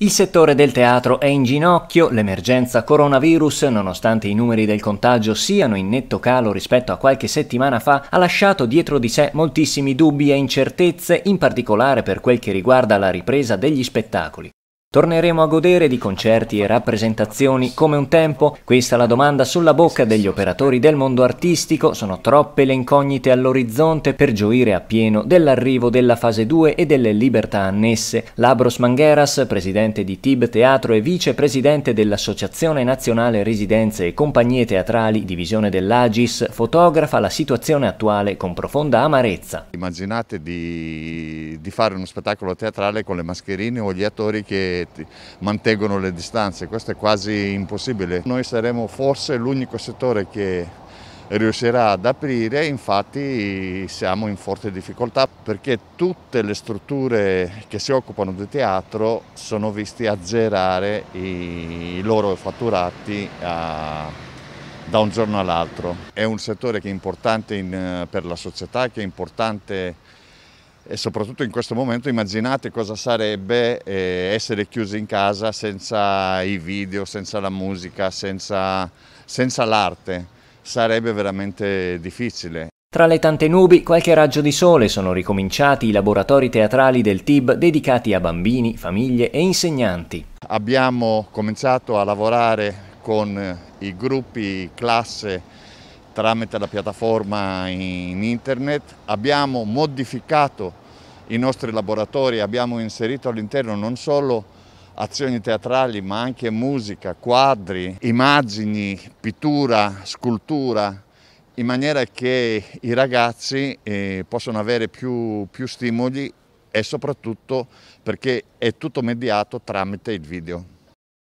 Il settore del teatro è in ginocchio, l'emergenza coronavirus, nonostante i numeri del contagio siano in netto calo rispetto a qualche settimana fa, ha lasciato dietro di sé moltissimi dubbi e incertezze, in particolare per quel che riguarda la ripresa degli spettacoli. Torneremo a godere di concerti e rappresentazioni come un tempo? Questa è la domanda sulla bocca degli operatori del mondo artistico, sono troppe le incognite all'orizzonte per gioire appieno dell'arrivo della fase 2 e delle libertà annesse. Labros Mangheras, presidente di Tib Teatro e vicepresidente dell'Associazione Nazionale Residenze e Compagnie Teatrali, divisione dell'Agis, fotografa la situazione attuale con profonda amarezza. Immaginate di di fare uno spettacolo teatrale con le mascherine o gli attori che mantengono le distanze, questo è quasi impossibile. Noi saremo forse l'unico settore che riuscirà ad aprire, infatti siamo in forte difficoltà perché tutte le strutture che si occupano di teatro sono visti azzerare i, loro fatturati a, da un giorno all'altro. È un settore che è importante in, per la società, che è importante e soprattutto in questo momento immaginate cosa sarebbe eh, essere chiusi in casa senza i video, senza la musica, senza, senza l'arte. Sarebbe veramente difficile. Tra le tante nubi, qualche raggio di sole sono ricominciati i laboratori teatrali del TIB dedicati a bambini, famiglie e insegnanti. Abbiamo cominciato a lavorare con i gruppi classe tramite la piattaforma in internet. Abbiamo modificato i nostri laboratori, abbiamo inserito all'interno non solo azioni teatrali ma anche musica, quadri, immagini, pittura, scultura, in maniera che i ragazzi eh, possano avere più, più stimoli e soprattutto perché è tutto mediato tramite il video.